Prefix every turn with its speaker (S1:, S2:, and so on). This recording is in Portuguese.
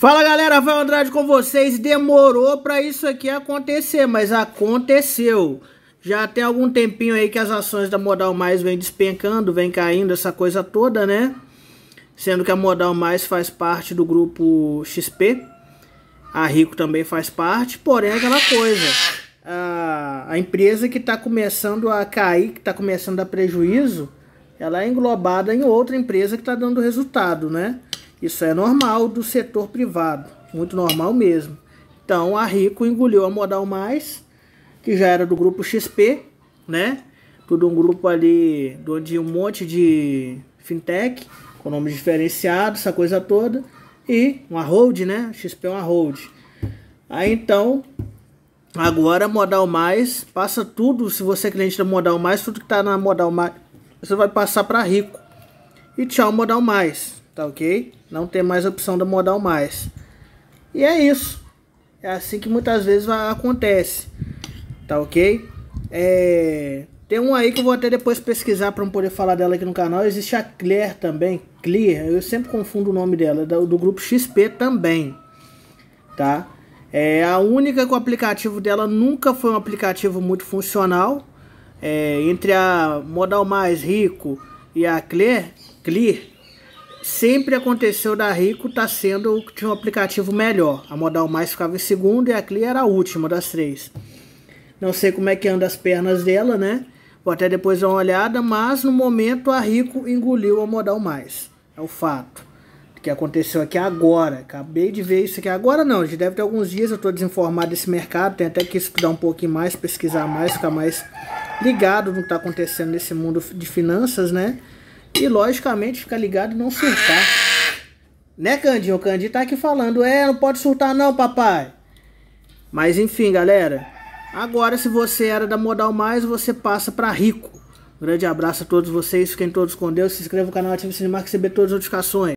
S1: Fala galera, Rafael Andrade com vocês. Demorou para isso aqui acontecer, mas aconteceu. Já tem algum tempinho aí que as ações da Modal Mais vem despencando, vem caindo, essa coisa toda, né? Sendo que a Modal Mais faz parte do grupo XP, a Rico também faz parte, porém é aquela coisa. A, a empresa que está começando a cair, que está começando a dar prejuízo, ela é englobada em outra empresa que está dando resultado, né? Isso é normal do setor privado, muito normal mesmo. Então a Rico engoliu a Modal Mais, que já era do grupo XP, né? Tudo um grupo ali onde um monte de fintech, com nome diferenciado, essa coisa toda, e uma hold, né? XP é uma hold. Aí então, agora Modal Mais passa tudo, se você é cliente da Modal Mais, tudo que tá na Modal Mais, você vai passar para Rico. E tchau, Modal Mais tá ok? Não tem mais opção da modal mais. E é isso. É assim que muitas vezes acontece, tá ok? É... Tem um aí que eu vou até depois pesquisar para não poder falar dela aqui no canal. Existe a Clear também, Clear, eu sempre confundo o nome dela, do, do grupo XP também, tá? É a única que o aplicativo dela nunca foi um aplicativo muito funcional. É, entre a Modal Mais Rico e a Clear, Clear Sempre aconteceu da Rico tá sendo o que tinha um aplicativo melhor. A Modal Mais ficava em segundo e a Clear era a última das três. Não sei como é que anda as pernas dela, né? Vou até depois dar uma olhada, mas no momento a Rico engoliu a Modal Mais. É o fato. Que aconteceu aqui agora. Acabei de ver isso aqui agora não. Já deve ter alguns dias, eu estou desinformado desse mercado. Tenho até que estudar um pouquinho mais, pesquisar mais, ficar mais ligado no que está acontecendo nesse mundo de finanças, né? E logicamente ficar ligado e não surtar. Né, Candinho? O Candinho tá aqui falando, é, não pode surtar não, papai. Mas enfim, galera. Agora, se você era da Modal Mais, você passa para Rico. grande abraço a todos vocês, fiquem todos com Deus, se inscreva no canal, ative o sininho para receber todas as notificações.